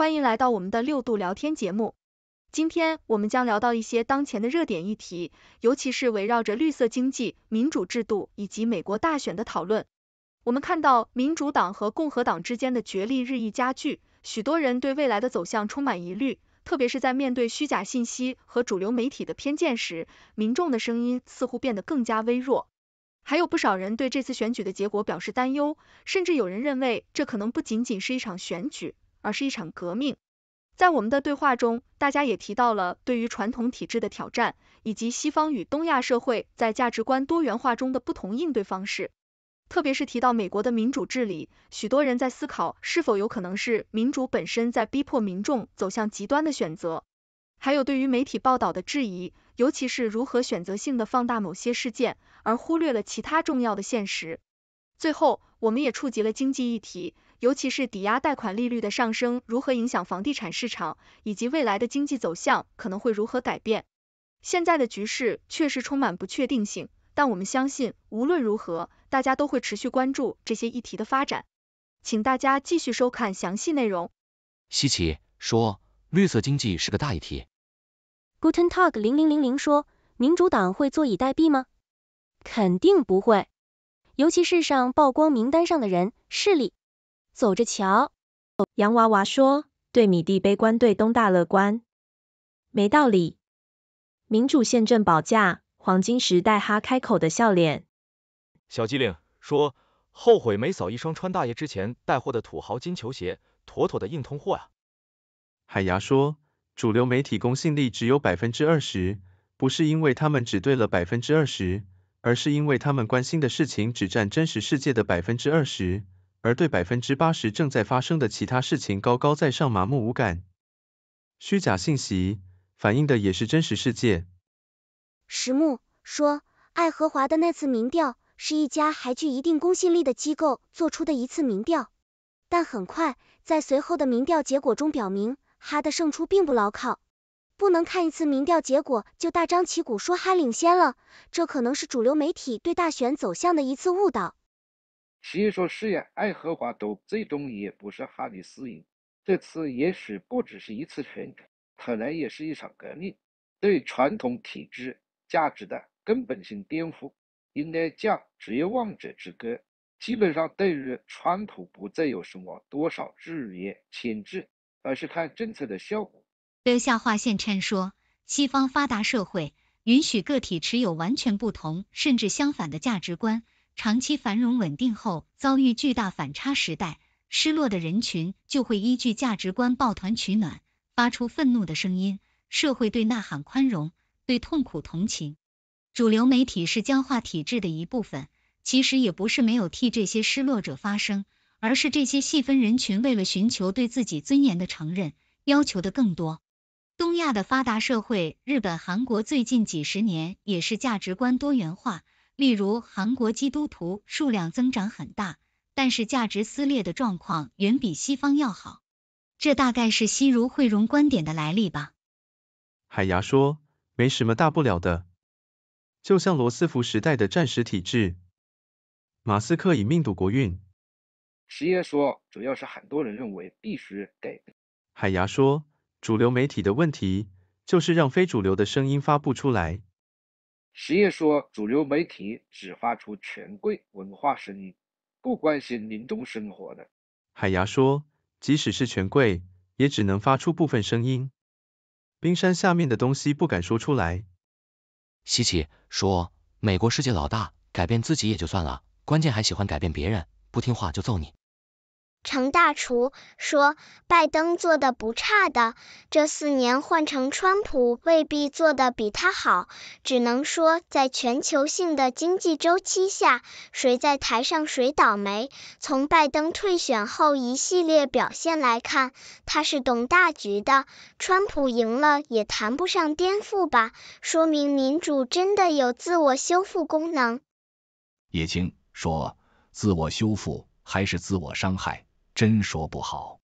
欢迎来到我们的六度聊天节目。今天我们将聊到一些当前的热点议题，尤其是围绕着绿色经济、民主制度以及美国大选的讨论。我们看到民主党和共和党之间的角力日益加剧，许多人对未来的走向充满疑虑。特别是在面对虚假信息和主流媒体的偏见时，民众的声音似乎变得更加微弱。还有不少人对这次选举的结果表示担忧，甚至有人认为这可能不仅仅是一场选举。而是一场革命。在我们的对话中，大家也提到了对于传统体制的挑战，以及西方与东亚社会在价值观多元化中的不同应对方式。特别是提到美国的民主治理，许多人在思考是否有可能是民主本身在逼迫民众走向极端的选择。还有对于媒体报道的质疑，尤其是如何选择性的放大某些事件，而忽略了其他重要的现实。最后，我们也触及了经济议题。尤其是抵押贷款利率的上升如何影响房地产市场，以及未来的经济走向可能会如何改变？现在的局势确实充满不确定性，但我们相信无论如何，大家都会持续关注这些议题的发展。请大家继续收看详细内容。西奇说，绿色经济是个大议题。Guten Tag 零零零零说，民主党会坐以待毙吗？肯定不会，尤其是上曝光名单上的人势力。走着瞧。洋娃娃说，对米蒂悲观，对东大乐观，没道理。民主宪政保驾，黄金时代哈，开口的笑脸。小机灵说，后悔没扫一双穿大爷之前带货的土豪金球鞋，妥妥的硬通货啊。海牙说，主流媒体公信力只有百分之二十，不是因为他们只对了百分之二十，而是因为他们关心的事情只占真实世界的百分之二十。而对百分之八十正在发生的其他事情高高在上、麻木无感。虚假信息反映的也是真实世界。石木说，爱荷华的那次民调是一家还具一定公信力的机构做出的一次民调，但很快在随后的民调结果中表明，哈的胜出并不牢靠。不能看一次民调结果就大张旗鼓说哈领先了，这可能是主流媒体对大选走向的一次误导。谁说誓言？爱荷华都最终也不是哈里斯赢。这次也许不只是一次选举，可能也是一场革命，对传统体制价值的根本性颠覆。应该叫职业望者之歌。基本上对于川普不再有什么多少制约牵制，而是看政策的效果。留下划线称说，西方发达社会允许个体持有完全不同甚至相反的价值观。长期繁荣稳定后遭遇巨大反差时代，失落的人群就会依据价值观抱团取暖，发出愤怒的声音。社会对呐喊宽容，对痛苦同情。主流媒体是僵化体制的一部分，其实也不是没有替这些失落者发声，而是这些细分人群为了寻求对自己尊严的承认，要求的更多。东亚的发达社会，日本、韩国最近几十年也是价值观多元化。例如韩国基督徒数量增长很大，但是价值撕裂的状况远比西方要好，这大概是西儒慧容观点的来历吧。海牙说，没什么大不了的，就像罗斯福时代的战时体制，马斯克以命赌国运。石爷说，主要是很多人认为必须得。海牙说，主流媒体的问题就是让非主流的声音发不出来。实业说，主流媒体只发出权贵文化声音，不关心民众生活的。海牙说，即使是权贵，也只能发出部分声音，冰山下面的东西不敢说出来。西奇说，美国世界老大，改变自己也就算了，关键还喜欢改变别人，不听话就揍你。程大厨说，拜登做的不差的，这四年换成川普未必做的比他好，只能说在全球性的经济周期下，谁在台上谁倒霉。从拜登退选后一系列表现来看，他是懂大局的。川普赢了也谈不上颠覆吧，说明民主真的有自我修复功能。叶青说，自我修复还是自我伤害？真说不好。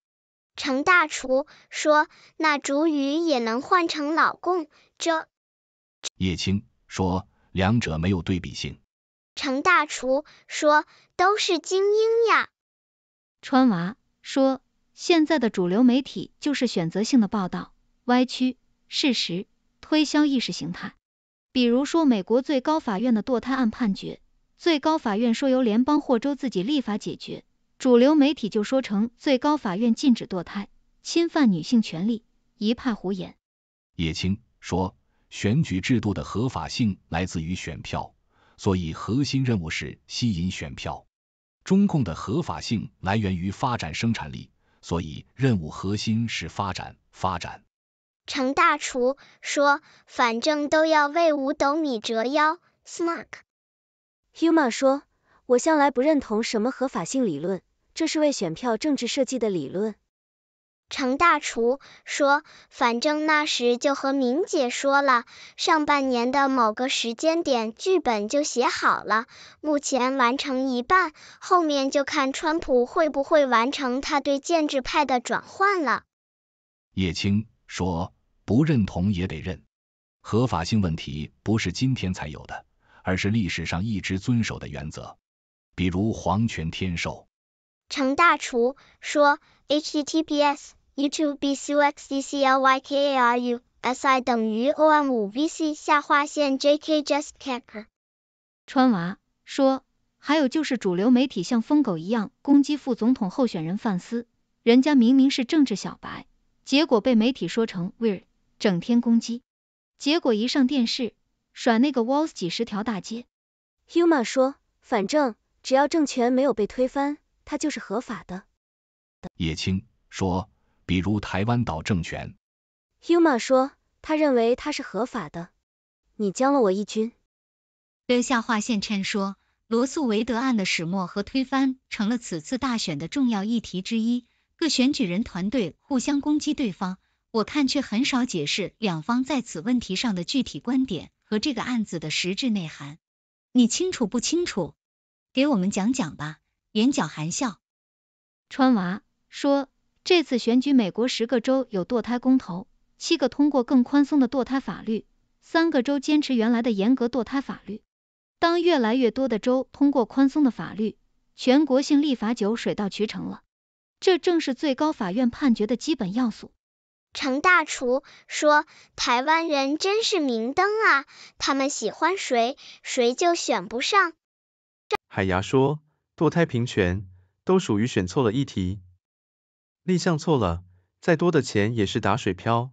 程大厨说，那主语也能换成老公。这叶青说，两者没有对比性。程大厨说，都是精英呀。川娃说，现在的主流媒体就是选择性的报道，歪曲事实，推销意识形态。比如说美国最高法院的堕胎案判决，最高法院说由联邦或州自己立法解决。主流媒体就说成最高法院禁止堕胎，侵犯女性权利，一派胡言。叶青说，选举制度的合法性来自于选票，所以核心任务是吸引选票。中共的合法性来源于发展生产力，所以任务核心是发展发展。程大厨说，反正都要为五斗米折腰。s m c k Huma 说，我向来不认同什么合法性理论。这是为选票政治设计的理论。程大厨说，反正那时就和明姐说了，上半年的某个时间点剧本就写好了，目前完成一半，后面就看川普会不会完成他对建制派的转换了。叶青说，不认同也得认，合法性问题不是今天才有的，而是历史上一直遵守的原则，比如皇权天授。程大厨说 h t t p s t b c u x d c l y k a r u s i 等于 om5vc 下划线 j k j u s t k e r 川娃说，还有就是主流媒体像疯狗一样攻击副总统候选人范斯，人家明明是政治小白，结果被媒体说成 weird，整天攻击，结果一上电视，甩那个 walls 几十条大街。h uma 说，反正只要政权没有被推翻。他就是合法的。叶青说，比如台湾岛政权。Huma 说，他认为他是合法的。你将了我一军。留下划线，称说罗素维德案的始末和推翻，成了此次大选的重要议题之一。各选举人团队互相攻击对方，我看却很少解释两方在此问题上的具体观点和这个案子的实质内涵。你清楚不清楚？给我们讲讲吧。眼角含笑，川娃说，这次选举美国十个州有堕胎公投，七个通过更宽松的堕胎法律，三个州坚持原来的严格堕胎法律。当越来越多的州通过宽松的法律，全国性立法就水到渠成了。这正是最高法院判决的基本要素。程大厨说，台湾人真是明灯啊，他们喜欢谁，谁就选不上。海牙说。堕胎平权都属于选错了议题，立项错了，再多的钱也是打水漂。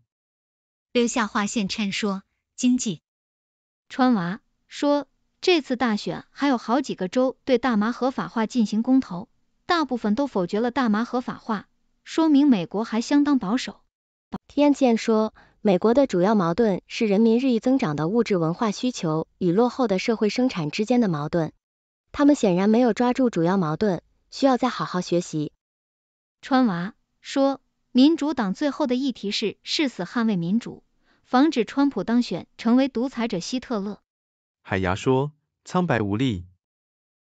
留下划线称说经济，川娃说这次大选还有好几个州对大麻合法化进行公投，大部分都否决了大麻合法化，说明美国还相当保守。天剑说美国的主要矛盾是人民日益增长的物质文化需求与落后的社会生产之间的矛盾。他们显然没有抓住主要矛盾，需要再好好学习。川娃说，民主党最后的议题是誓死捍卫民主，防止川普当选成为独裁者希特勒。海牙说，苍白无力。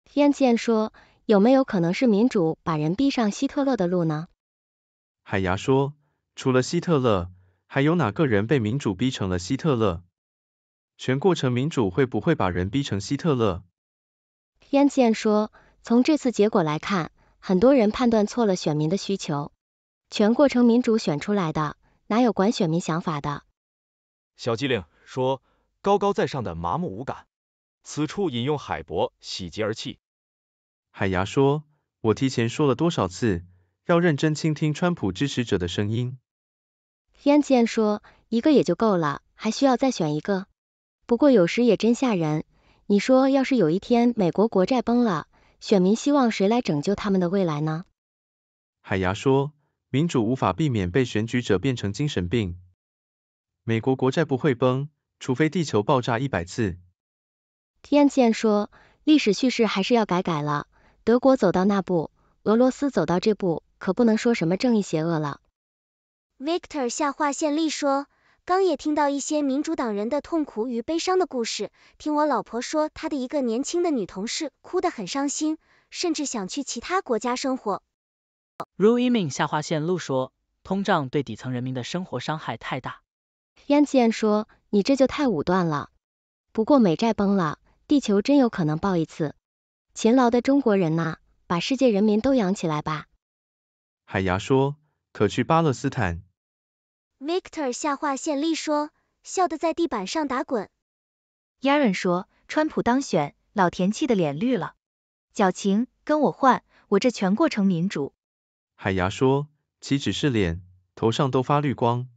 天剑说，有没有可能是民主把人逼上希特勒的路呢？海牙说，除了希特勒，还有哪个人被民主逼成了希特勒？全过程民主会不会把人逼成希特勒？y a n s a n 说，从这次结果来看，很多人判断错了选民的需求。全过程民主选出来的，哪有管选民想法的？小机灵说，高高在上的麻木无感。此处引用海博喜极而泣。海牙说，我提前说了多少次，要认真倾听川普支持者的声音。y a n s a n 说，一个也就够了，还需要再选一个。不过有时也真吓人。你说，要是有一天美国国债崩了，选民希望谁来拯救他们的未来呢？海牙说，民主无法避免被选举者变成精神病。美国国债不会崩，除非地球爆炸一百次。Tian Tian 说，历史叙事还是要改改了。德国走到那步，俄罗斯走到这步，可不能说什么正义邪恶了。Victor 下划线利说。刚也听到一些民主党人的痛苦与悲伤的故事，听我老婆说，她的一个年轻的女同事哭得很伤心，甚至想去其他国家生活。Rui Ming 下划线路说，通胀对底层人民的生活伤害太大。y a n i a n 说，你这就太武断了。不过美债崩了，地球真有可能爆一次。勤劳的中国人呐，把世界人民都养起来吧。海牙说，可去巴勒斯坦。Victor 下划线立说，笑得在地板上打滚。Yaron 说，川普当选，老田气得脸绿了。矫情，跟我换，我这全过程民主。海牙说，岂止是脸，头上都发绿光。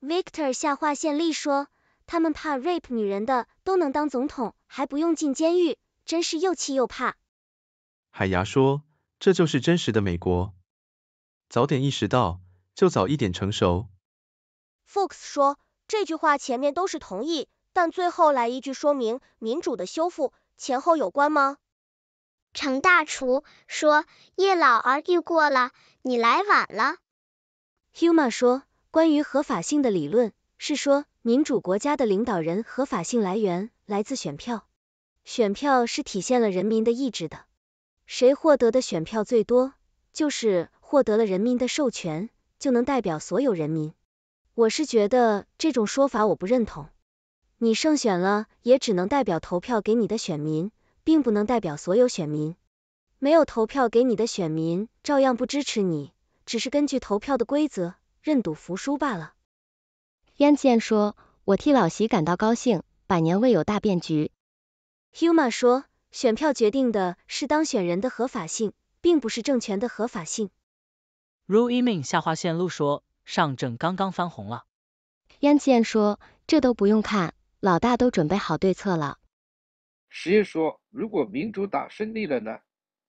Victor 下划线立说，他们怕 rape 女人的都能当总统，还不用进监狱，真是又气又怕。海牙说，这就是真实的美国。早点意识到，就早一点成熟。Fox 说：“这句话前面都是同意，但最后来一句说明民主的修复前后有关吗？”程大厨说：“叶老儿遇过了，你来晚了。”Huma 说：“关于合法性的理论是说，民主国家的领导人合法性来源来自选票，选票是体现了人民的意志的，谁获得的选票最多，就是获得了人民的授权，就能代表所有人民。”我是觉得这种说法我不认同，你胜选了也只能代表投票给你的选民，并不能代表所有选民，没有投票给你的选民照样不支持你，只是根据投票的规则认赌服输罢了。燕见说，我替老席感到高兴，百年未有大变局。Huma 说，选票决定的是当选人的合法性，并不是政权的合法性。Rui Ming 下划线路说。上证刚刚翻红了，杨建说，这都不用看，老大都准备好对策了。石爷说，如果民主党胜利了呢，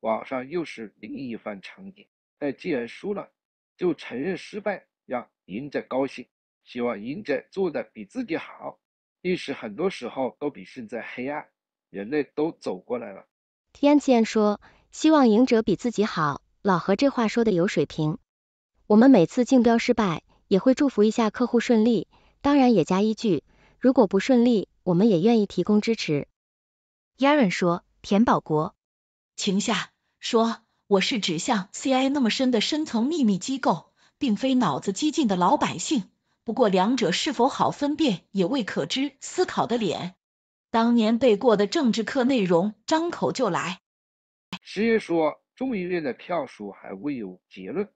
网上又是另一番场景。但既然输了，就承认失败，让赢者高兴。希望赢者做的比自己好。历史很多时候都比现在黑暗，人类都走过来了。杨建说，希望赢者比自己好。老何这话说的有水平。我们每次竞标失败，也会祝福一下客户顺利，当然也加一句，如果不顺利，我们也愿意提供支持。y a r e n 说，田保国，晴夏说，我是指向 CI 那么深的深层秘密机构，并非脑子激进的老百姓。不过两者是否好分辨也未可知。思考的脸，当年背过的政治课内容，张口就来。石爷说，众议院的票数还未有结论。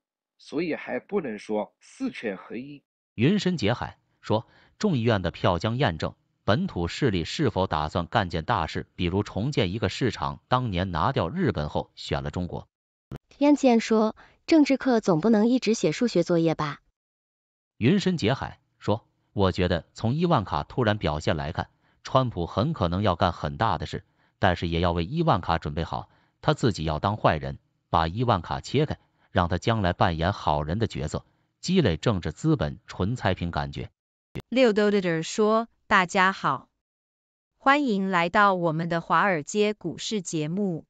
所以还不能说四权合一。云深结海说，众议院的票将验证本土势力是否打算干件大事，比如重建一个市场。当年拿掉日本后选了中国。天剑说，政治课总不能一直写数学作业吧？云深结海说，我觉得从伊万卡突然表现来看，川普很可能要干很大的事，但是也要为伊万卡准备好，他自己要当坏人，把伊万卡切开。让他将来扮演好人的角色，积累政治资本。纯才凭感觉。六兜 l e d e r 说：“大家好，欢迎来到我们的华尔街股市节目。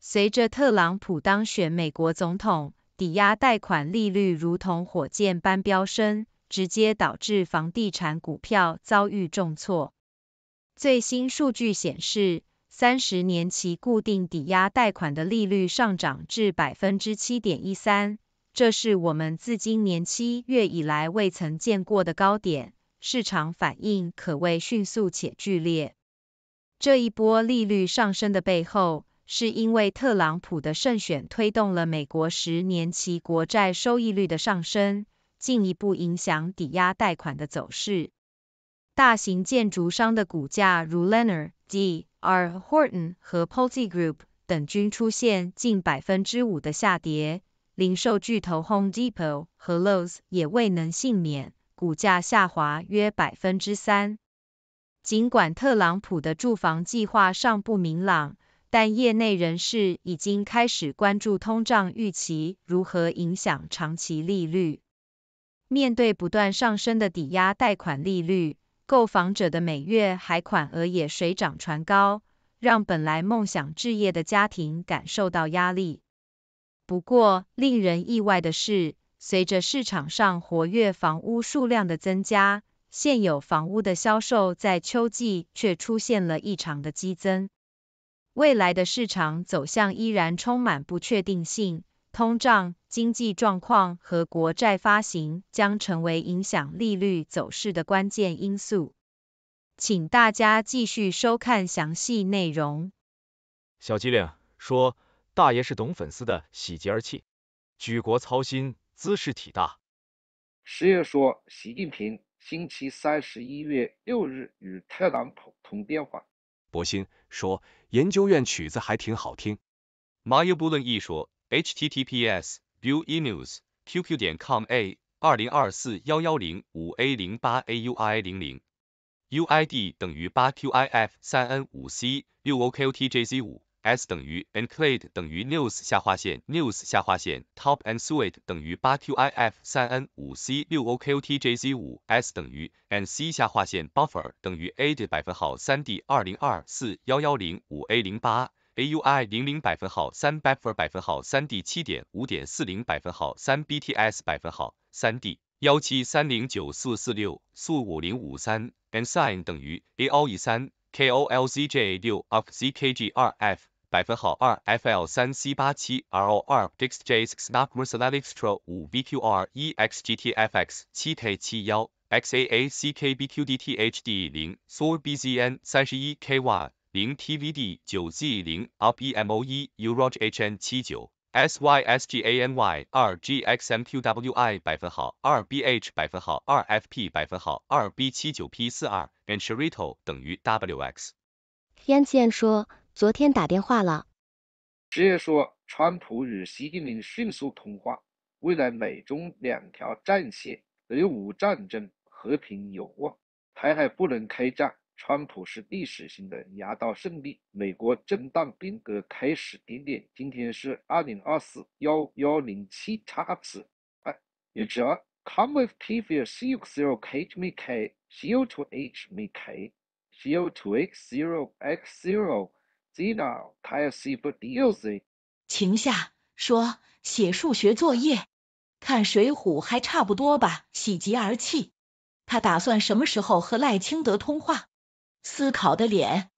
随着特朗普当选美国总统，抵押贷款利率如同火箭般飙升，直接导致房地产股票遭遇重挫。最新数据显示。”三十年期固定抵押贷款的利率上涨至百分之七点一三，这是我们自今年七月以来未曾见过的高点。市场反应可谓迅速且剧烈。这一波利率上升的背后，是因为特朗普的胜选推动了美国十年期国债收益率的上升，进一步影响抵押贷款的走势。大型建筑商的股价，如 Lennar、D。R. Horton 和 p o l t y Group 等均出现近百分之五的下跌，零售巨头 Home Depot 和 Lowe's 也未能幸免，股价下滑约百分之三。尽管特朗普的住房计划尚不明朗，但业内人士已经开始关注通胀预期如何影响长期利率，面对不断上升的抵押贷款利率。购房者的每月还款额也水涨船高，让本来梦想置业的家庭感受到压力。不过，令人意外的是，随着市场上活跃房屋数量的增加，现有房屋的销售在秋季却出现了异常的激增。未来的市场走向依然充满不确定性。通胀、经济状况和国债发行将成为影响利率走势的关键因素，请大家继续收看详细内容。小机灵说，大爷是懂粉丝的，喜极而泣，举国操心，姿势体大。十月说，习近平星期三十一月六日与特朗普通电话。博兴说，研究院曲子还挺好听。马有布伦一说。https://viewnews.qq.com/a/20241105A08AUI00，UID 等于 8QIF3N5C6OKOTJZ5S 等于 e n c l a d e d 等于 News 下划线 News 下划线 TopAndSuit 等于 8QIF3N5C6OKOTJZ5S 等于 NC 下划线 Buffer 等于 A 的百分号 3D20241105A08。AUI 零零百分号三，BPF 百分号三 D 七点五点四零百分号三，BTS 百分号三 D 幺七三零九四四六四五零五三 a n s i g n 等于 AOE 三 KOLZJ 六 FZKG 二 F 百分号二 FL 三 C 八七 RO 二 d x j s x n a p m e r c a l e x t r a 五 v q r EXGTFX 七 K 七幺 XAACKBQDTHD 零 s o u r BZN 三十一 KY。零 tvd 九 z 零 r p e m o 一 u r o g h n 七九 s y s g a n y 二 gxmqwi 百分号二 bh 百分号二 fp 百分号二 b 七九 p 四二 enchrito 等于 wx。燕建说，昨天打电话了。直接说，川普与习近平迅速通话，未来美中两条战线，俄乌战争和平有望，台海不能开战。川普是历史性的压倒胜利，美国震荡变革开始点点。今天是二零二四幺幺零七叉二。哎，有只 come with t zero c zero k m k zero to h m k zero to x zero x zero zero tire c for d c。停下，说写数学作业，看水浒还差不多吧。喜极而泣。他打算什么时候和赖清德通话？思考的脸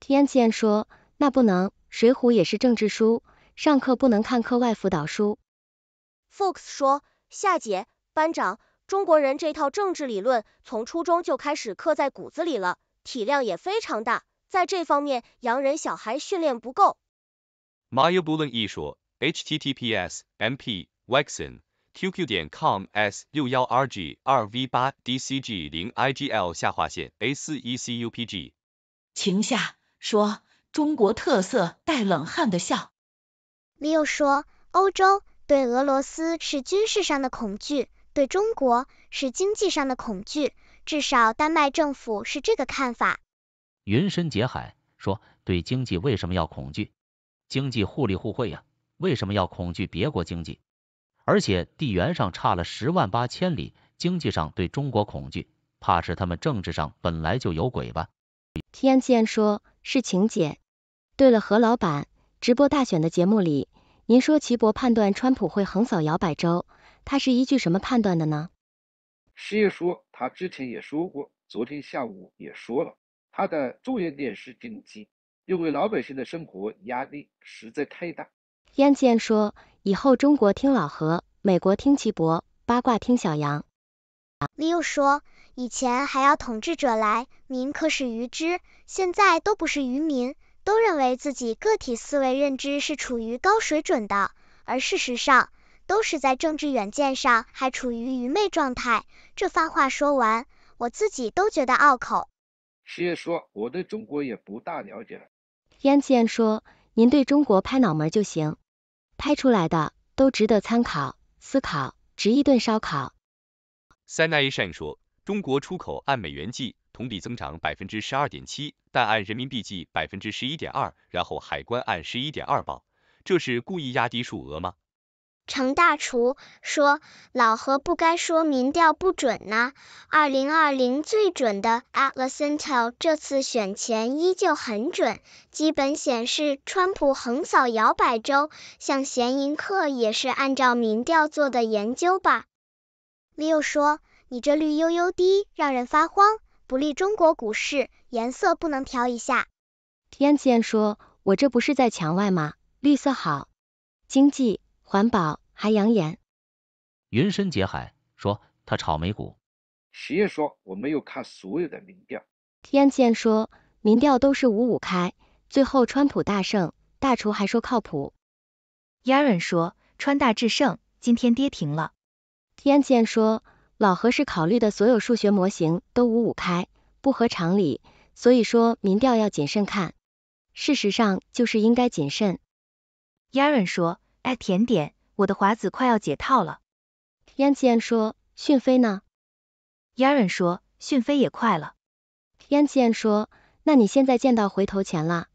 ，Tian Tian 说，那不能，《水浒》也是政治书，上课不能看课外辅导书。Fox 说，夏姐，班长，中国人这套政治理论从初中就开始刻在骨子里了，体量也非常大，在这方面，洋人小孩训练不够。Maibulenyi 说 h t t p s m p w e x i n qq 点 com s 六幺 rg 二 v 八 dcg 零 igl 下划线 a 四 ecupg 停下说中国特色带冷汗的笑。Leo 说欧洲对俄罗斯是军事上的恐惧，对中国是经济上的恐惧，至少丹麦政府是这个看法。云深结海说对经济为什么要恐惧？经济互利互惠呀，为什么要恐惧别国经济？而且地缘上差了十万八千里，经济上对中国恐惧，怕是他们政治上本来就有鬼吧？天剑说，是晴姐。对了，何老板，直播大选的节目里，您说齐博判断川普会横扫摇摆州，他是依据什么判断的呢？师爷说，他之前也说过，昨天下午也说了，他的重点是经济，因为老百姓的生活压力实在太大。天剑说。以后中国听老何，美国听齐博，八卦听小杨。l e o 说，以前还要统治者来，民可使愚之，现在都不是愚民，都认为自己个体思维认知是处于高水准的，而事实上，都是在政治远见上还处于愚昧状态。这番话说完，我自己都觉得拗口。师爷说，我对中国也不大了解。燕 a 燕说，您对中国拍脑门就行。拍出来的都值得参考思考，值一顿烧烤。Sina i s h a n 说，中国出口按美元计同比增长百分之十二点七，但按人民币计百分之十一点二，然后海关按十一点二报，这是故意压低数额吗？程大厨说，老何不该说民调不准呢。二零二零最准的 a l s e n t i l 这次选前依旧很准，基本显示川普横扫摇摆州。像闲云客也是按照民调做的研究吧。Leo 说，你这绿悠悠的让人发慌，不利中国股市，颜色不能调一下。i a n z i a n 说，我这不是在墙外吗？绿色好，经济环保。还扬言，云深结海说他炒美股。徐烨说我没有看所有的民调。天剑说民调都是五五开，最后川普大胜。大厨还说靠谱。y a r e n 说川大制胜，今天跌停了。天剑说老何是考虑的所有数学模型都五五开，不合常理，所以说民调要谨慎看。事实上就是应该谨慎。y a r e n 说爱甜点。我的华子快要解套了，燕子燕说，讯飞呢？亚 n 说，讯飞也快了。燕子燕说，那你现在见到回头钱了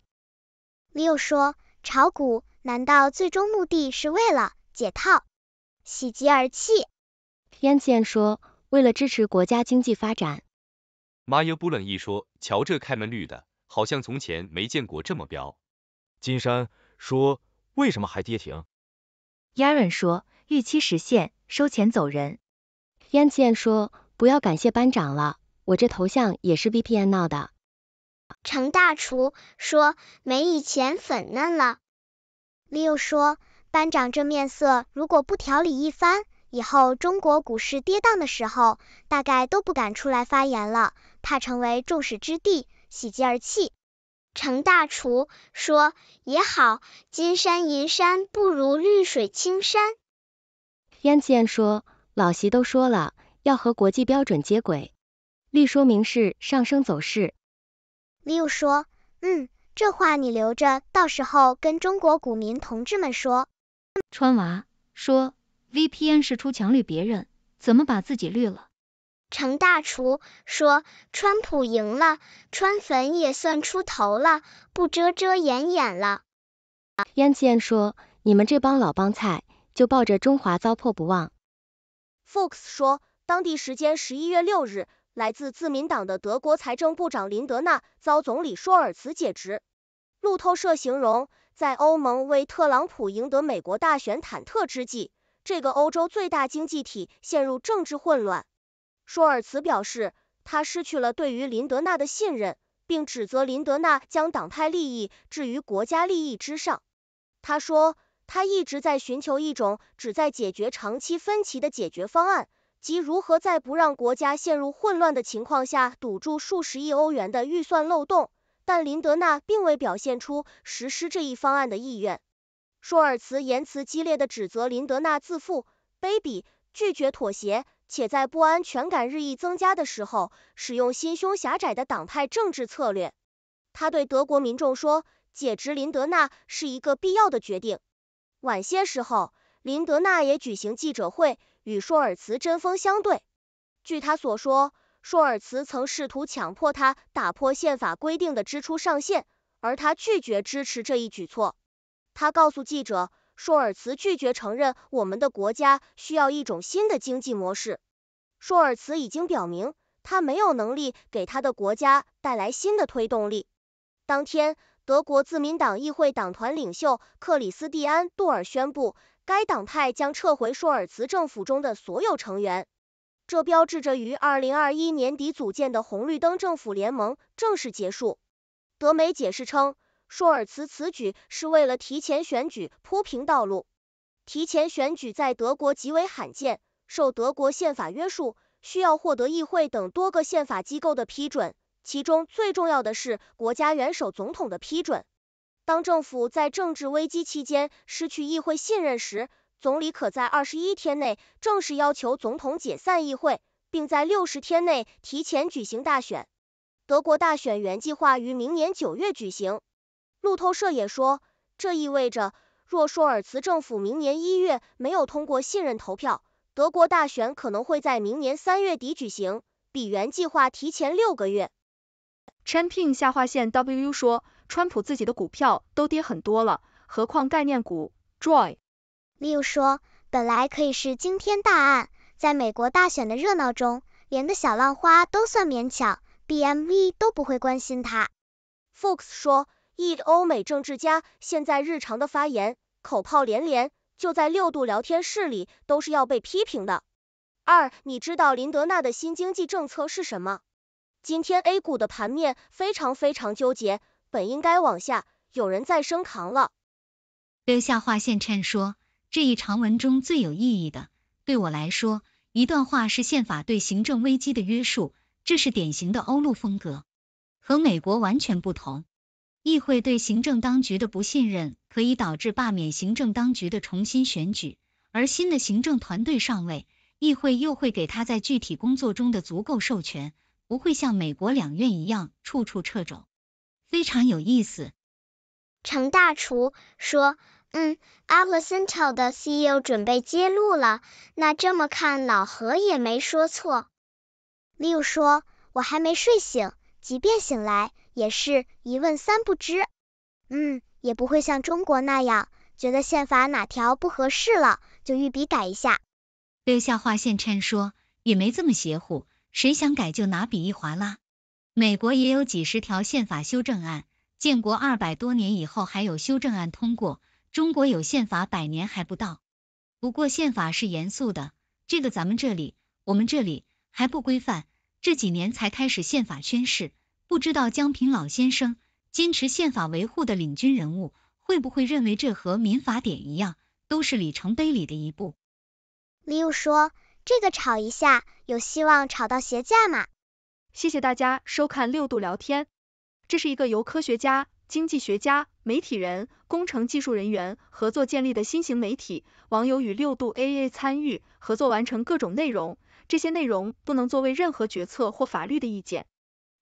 ？Leo 说，炒股难道最终目的是为了解套？喜极而泣。燕子燕说，为了支持国家经济发展。Ma y 冷一说，瞧这开门绿的，好像从前没见过这么彪。金山说，为什么还跌停？y a r e n 说，预期实现，收钱走人。Yanzian 说，不要感谢班长了，我这头像也是 v p n 闹的。程大厨说，没以前粉嫩了。Leo 说，班长这面色如果不调理一番，以后中国股市跌宕的时候，大概都不敢出来发言了，怕成为众矢之的，喜极而泣。程大厨说，也好，金山银山不如绿水青山。燕子燕说，老席都说了，要和国际标准接轨。绿说明是上升走势。六说，嗯，这话你留着，到时候跟中国股民同志们说。川娃说，VPN 是出墙绿，别人怎么把自己绿了？程大厨说，川普赢了，川粉也算出头了，不遮遮掩掩了。烟燕说，你们这帮老帮菜，就抱着中华糟粕不忘。Fox 说，当地时间十一月六日，来自自民党的德国财政部长林德纳遭总理舒尔茨解职。路透社形容，在欧盟为特朗普赢得美国大选忐忑之际，这个欧洲最大经济体陷入政治混乱。舒尔茨表示，他失去了对于林德纳的信任，并指责林德纳将党派利益置于国家利益之上。他说，他一直在寻求一种旨在解决长期分歧的解决方案，即如何在不让国家陷入混乱的情况下堵住数十亿欧元的预算漏洞。但林德纳并未表现出实施这一方案的意愿。舒尔茨言辞激烈的指责林德纳自负、卑鄙、拒绝妥协。且在不安全感日益增加的时候，使用心胸狭窄的党派政治策略。他对德国民众说，解职林德纳是一个必要的决定。晚些时候，林德纳也举行记者会，与舒尔茨针锋相对。据他所说，舒尔茨曾试图强迫他打破宪法规定的支出上限，而他拒绝支持这一举措。他告诉记者。舒尔茨拒绝承认，我们的国家需要一种新的经济模式。舒尔茨已经表明，他没有能力给他的国家带来新的推动力。当天，德国自民党议会党团领袖克里斯蒂安·杜尔宣布，该党派将撤回舒尔茨政府中的所有成员。这标志着于二零二一年底组建的“红绿灯”政府联盟正式结束。德媒解释称。舒尔茨此举是为了提前选举铺平道路。提前选举在德国极为罕见，受德国宪法约束，需要获得议会等多个宪法机构的批准，其中最重要的是国家元首总统的批准。当政府在政治危机期间失去议会信任时，总理可在二十一天内正式要求总统解散议会，并在六十天内提前举行大选。德国大选原计划于明年九月举行。路透社也说，这意味着若舒尔茨政府明年一月没有通过信任投票，德国大选可能会在明年三月底举行，比原计划提前六个月。Champion 下划线 WU 说，川普自己的股票都跌很多了，何况概念股。Joy Liu 说，本来可以是惊天大案，在美国大选的热闹中，连个小浪花都算勉强，B M V 都不会关心它。Fox 说。一欧美政治家现在日常的发言，口炮连连，就在六度聊天室里都是要被批评的。二，你知道林德纳的新经济政策是什么？今天 A 股的盘面非常非常纠结，本应该往下，有人在升扛了。扔下划线称说，这一长文中最有意义的，对我来说，一段话是宪法对行政危机的约束，这是典型的欧陆风格，和美国完全不同。议会对行政当局的不信任，可以导致罢免行政当局的重新选举，而新的行政团队上位，议会又会给他在具体工作中的足够授权，不会像美国两院一样处处掣肘，非常有意思。程大厨说：“嗯，n 洛森挑的 CEO 准备揭露了，那这么看老何也没说错。” l e o 说：“我还没睡醒，即便醒来。”也是一问三不知，嗯，也不会像中国那样，觉得宪法哪条不合适了就御笔改一下。对下划线，称说也没这么邪乎，谁想改就拿笔一划拉。美国也有几十条宪法修正案，建国二百多年以后还有修正案通过，中国有宪法百年还不到。不过宪法是严肃的，这个咱们这里，我们这里还不规范，这几年才开始宪法宣誓。不知道江平老先生坚持宪法维护的领军人物会不会认为这和民法典一样都是里程碑里的一步？l i 说这个吵一下有希望吵到鞋架吗？谢谢大家收看六度聊天，这是一个由科学家、经济学家、媒体人、工程技术人员合作建立的新型媒体，网友与六度 AA 参与合作完成各种内容，这些内容不能作为任何决策或法律的意见。